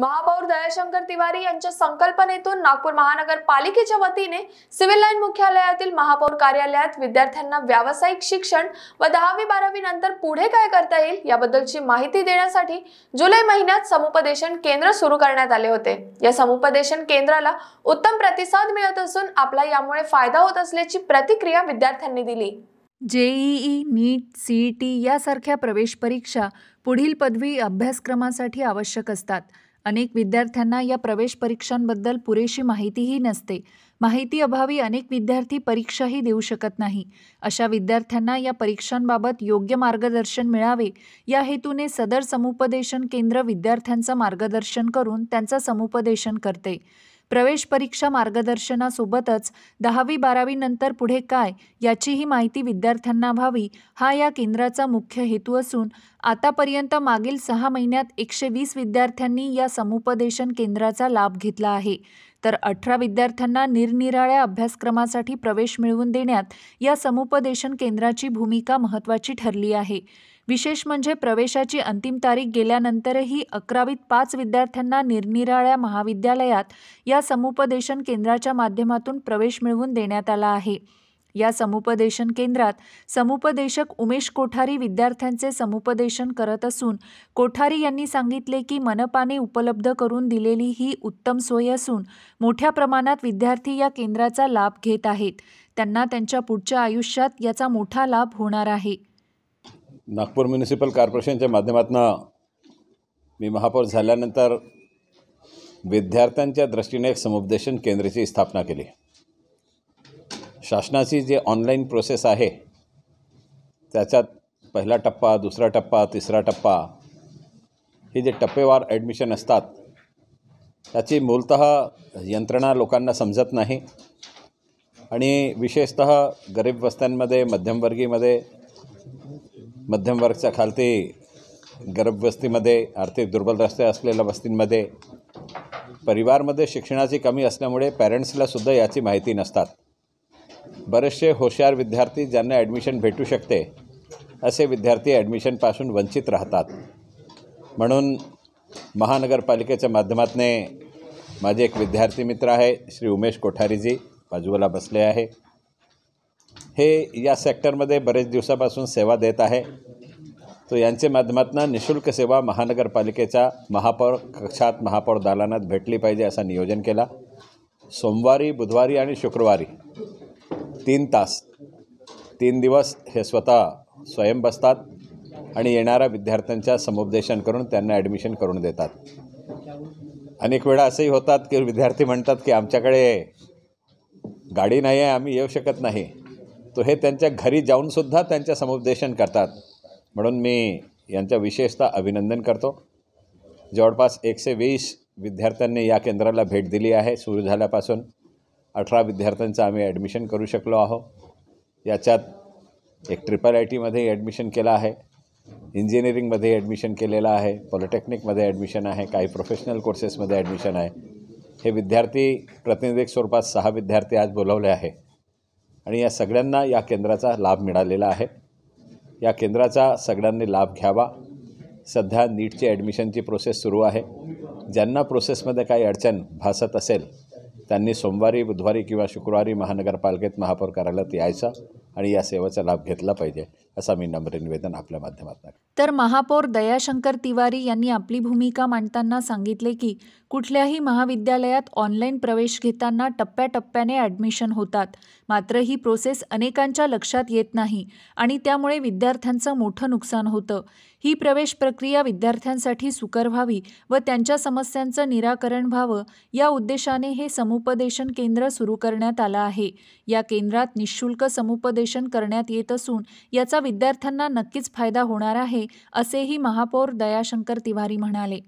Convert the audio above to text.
महापौर दयाशंकर तिवारी यांच्या संकल्पनेतून नागपूर महानगरपालिकेच्या वतीने सिव्हिल लाईन मुख्यालयातील महापौर कार्यालयात विद्यार्थ्यांना व्यावसायिक शिक्षण व दहावी बारावी नंतर पुढे काय करता येईल याबद्दलची माहिती देण्यासाठी जुलै महिन्यात समुपदेशन केंद्र सुरू करण्यात आले होते या समुपदेशन केंद्राला उत्तम प्रतिसाद मिळत असून आपला यामुळे फायदा होत असल्याची प्रतिक्रिया विद्यार्थ्यांनी दिली जेईई नीट टी यासारख्या प्रवेश परीक्षा पुढील पदवी अभ्यासक्रमासाठी आवश्यक असतात अनेक विद्यार्थ्यांना या प्रवेश परीक्षांबद्दल पुरेशी माहितीही नसते माहिती अभावी अनेक विद्यार्थी परीक्षाही देऊ शकत नाही अशा विद्यार्थ्यांना या परीक्षांबाबत योग्य मार्गदर्शन मिळावे या हेतूने सदर समुपदेशन केंद्र विद्यार्थ्यांचं मार्गदर्शन करून त्यांचं समुपदेशन करते प्रवेश परीक्षा मार्गदर्शनासोबतच दहावी बारावीनंतर नंतर पुढे काय याचीही माहिती विद्यार्थ्यांना व्हावी हा या केंद्राचा मुख्य हेतू असून आतापर्यंत मागील सहा महिन्यात एकशे वीस विद्यार्थ्यांनी या समुपदेशन केंद्राचा लाभ घेतला आहे तर अठरा विद्यार्थ्यांना निरनिराळ्या अभ्यासक्रमासाठी प्रवेश मिळवून देण्यात या समुपदेशन केंद्राची भूमिका महत्त्वाची ठरली आहे विशेष म्हणजे प्रवेशाची अंतिम तारीख गेल्यानंतरही अकरावीत पाच विद्यार्थ्यांना निरनिराळ्या महाविद्यालयात या समुपदेशन केंद्राच्या माध्यमातून प्रवेश मिळवून देण्यात आला आहे या समुपदेशन केंद्रात समुपदेशक उमेश कोठारी विद्यार्थ्यांचे समुपदेशन करत असून कोठारी यांनी सांगितले की मनपाने उपलब्ध करून दिलेली ही उत्तम सोय असून मोठ्या प्रमाणात विद्यार्थी या केंद्राचा लाभ घेत आहेत त्यांना त्यांच्या पुढच्या आयुष्यात याचा मोठा लाभ होणार आहे नागपूर म्युनिसिपल कॉर्पोरेशनच्या माध्यमातून मी महापौर झाल्यानंतर विद्यार्थ्यांच्या दृष्टीने एक समुपदेशन केंद्राची स्थापना केली शासनाची जी ऑनलाईन प्रोसेस आहे त्याच्यात पहिला टप्पा दुसरा टप्पा तिसरा टप्पा हे जे टप्पेवार ॲडमिशन असतात त्याची मूलत यंत्रणा लोकांना समजत नाही आणि विशेषत गरीब वस्त्यांमध्ये मध्यमवर्गीमध्ये मध्यम वर्गच्या खालती गर्भवस्तीमध्ये वस्तीमध्ये आर्थिक दुर्बल रस्ते असलेल्या वस्तींमध्ये परिवारमध्ये शिक्षणाची कमी असल्यामुळे पॅरेंट्सलासुद्धा याची माहिती नसतात बरेचसे होशियार विद्यार्थी ज्यांना ॲडमिशन भेटू शकते असे विद्यार्थी ॲडमिशनपासून वंचित राहतात म्हणून महानगरपालिकेच्या माध्यमातने माझे एक विद्यार्थी मित्र आहे श्री उमेश कोठारीजी बाजूला बसले आहे हे या सेक्टरमध्ये बरेच दिवसापासून सेवा देत आहे तो यांचे माध्यमातून निशुल्क सेवा महानगरपालिकेच्या महापौर कक्षात महापौर दालनात भेटली पाहिजे असा नियोजन केला सोमवारी बुधवारी आणि शुक्रवारी तीन तास तीन दिवस हे स्वतः स्वयं बसतात आणि येणाऱ्या विद्यार्थ्यांच्या समुपदेशन करून त्यांना ॲडमिशन करून देतात अनेक वेळा असंही होतात की विद्यार्थी म्हणतात की आमच्याकडे गाडी नाही आहे आम्ही येऊ शकत नाही तो हे त्यांच्या घरी जाऊनसुद्धा त्यांच्या समुपदेशन करतात म्हणून मी यांच्या विशेषतः अभिनंदन करतो जवळपास एकशे वीस विद्यार्थ्यांनी या केंद्राला भेट दिली आहे सुरू झाल्यापासून अठरा विद्यार्थ्यांचं आम्ही ॲडमिशन करू शकलो आहोत याच्यात एक ट्रिपल आय टीमध्ये ॲडमिशन केलं आहे इंजिनिअरिंगमध्ये ॲडमिशन केलेलं आहे पॉलिटेक्निकमध्ये ॲडमिशन आहे काही प्रोफेशनल कोर्सेसमध्ये ॲडमिशन आहे हे विद्यार्थी प्रतिनिधिक स्वरूपात सहा विद्यार्थी आज बोलवले आहे आणि या सगळ्यांना या केंद्राचा लाभ मिळालेला आहे या केंद्राचा सगळ्यांनी लाभ घ्यावा सध्या नीटची ॲडमिशनची प्रोसेस सुरू आहे ज्यांना प्रोसेसमध्ये काही अडचण भासत असेल त्यांनी सोमवारी बुधवारी किंवा शुक्रवारी महानगरपालिकेत महापौर कार्यालयात यायचा आणि या सेवेचा लाभ घेतला पाहिजे असा मी नम्र निवेदन आपल्या माध्यमात तर महापौर दयाशंकर तिवारी यांनी आपली भूमिका मांडताना सांगितले की कुठल्याही महाविद्यालयात ऑनलाईन प्रवेश घेताना टप्प्याटप्प्याने ॲडमिशन होतात मात्र ही प्रोसेस अनेकांच्या लक्षात येत नाही आणि त्यामुळे विद्यार्थ्यांचं मोठं नुकसान होतं ही प्रवेश प्रक्रिया विद्यार्थ्यांसाठी सुकर व्हावी व त्यांच्या समस्यांचं निराकरण व्हावं या उद्देशाने हे समुपदेशन केंद्र सुरू करण्यात आलं आहे या केंद्रात निशुल्क समुपदेशन मार्गदर्शन करण्यात येत असून याचा विद्यार्थ्यांना नक्कीच फायदा होणार आहे असेही महापौर दयाशंकर तिवारी म्हणाले